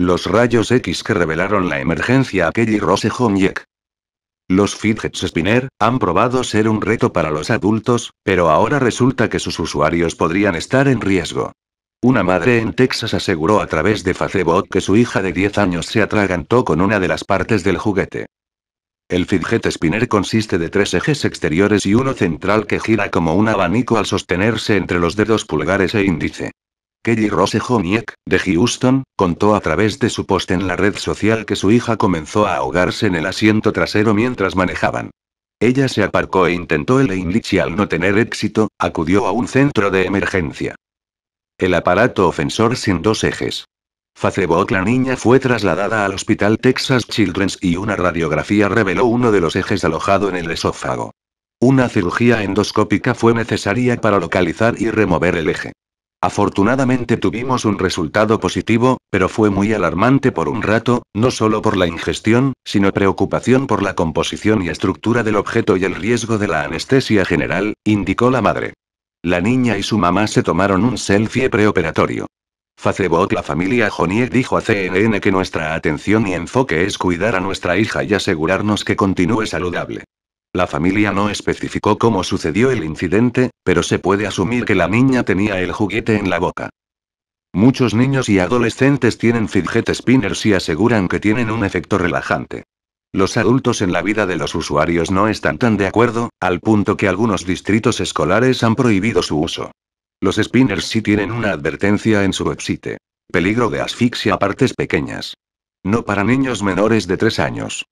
Los rayos X que revelaron la emergencia a Kelly Rose Los fidget spinner han probado ser un reto para los adultos, pero ahora resulta que sus usuarios podrían estar en riesgo. Una madre en Texas aseguró a través de Facebook que su hija de 10 años se atragantó con una de las partes del juguete. El fidget spinner consiste de tres ejes exteriores y uno central que gira como un abanico al sostenerse entre los dedos pulgares e índice. Kelly Rose Joniek, de Houston, contó a través de su post en la red social que su hija comenzó a ahogarse en el asiento trasero mientras manejaban. Ella se aparcó e intentó el English y al no tener éxito, acudió a un centro de emergencia. El aparato ofensor sin dos ejes. Facebook la niña fue trasladada al hospital Texas Children's y una radiografía reveló uno de los ejes alojado en el esófago. Una cirugía endoscópica fue necesaria para localizar y remover el eje. Afortunadamente tuvimos un resultado positivo, pero fue muy alarmante por un rato, no solo por la ingestión, sino preocupación por la composición y estructura del objeto y el riesgo de la anestesia general, indicó la madre. La niña y su mamá se tomaron un selfie preoperatorio. Facebot la familia Jonier dijo a CNN que nuestra atención y enfoque es cuidar a nuestra hija y asegurarnos que continúe saludable. La familia no especificó cómo sucedió el incidente, pero se puede asumir que la niña tenía el juguete en la boca. Muchos niños y adolescentes tienen fidget spinners y aseguran que tienen un efecto relajante. Los adultos en la vida de los usuarios no están tan de acuerdo, al punto que algunos distritos escolares han prohibido su uso. Los spinners sí tienen una advertencia en su website. Peligro de asfixia a partes pequeñas. No para niños menores de 3 años.